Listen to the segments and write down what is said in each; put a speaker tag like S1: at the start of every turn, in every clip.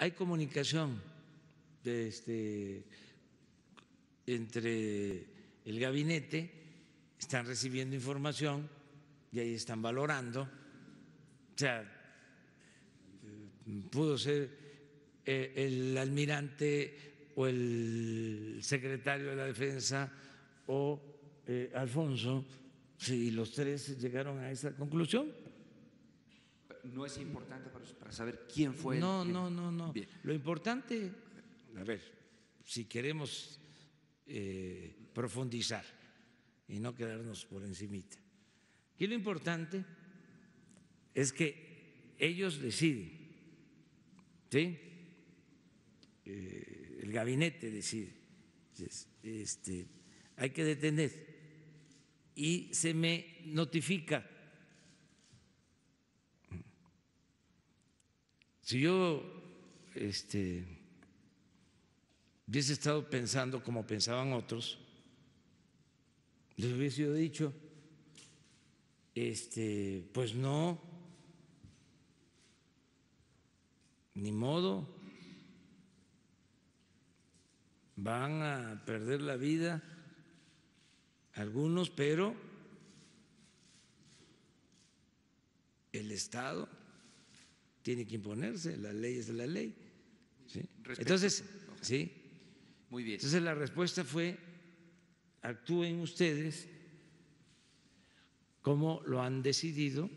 S1: hay comunicación de este, entre el gabinete, están recibiendo información y ahí están valorando. O sea, eh, pudo ser eh, el almirante o el secretario de la defensa o eh, Alfonso, si los tres llegaron a esa conclusión no es importante para, saber quién fue. No, no, no, no. Lo importante, a ver, si queremos eh, profundizar y no quedarnos por encimita. Aquí lo importante es que ellos deciden, ¿sí? Eh, el gabinete decide. Este, hay que detener. Y se me notifica Si yo este, hubiese estado pensando como pensaban otros, les hubiese yo dicho, este, pues no, ni modo, van a perder la vida algunos, pero el Estado tiene que imponerse, la ley es la ley. Entonces, sí. Muy bien. Entonces la respuesta fue, actúen ustedes como lo han decidido,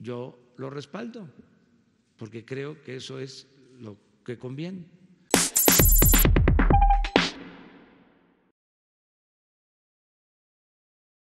S1: yo lo respaldo, porque creo que eso es lo que conviene.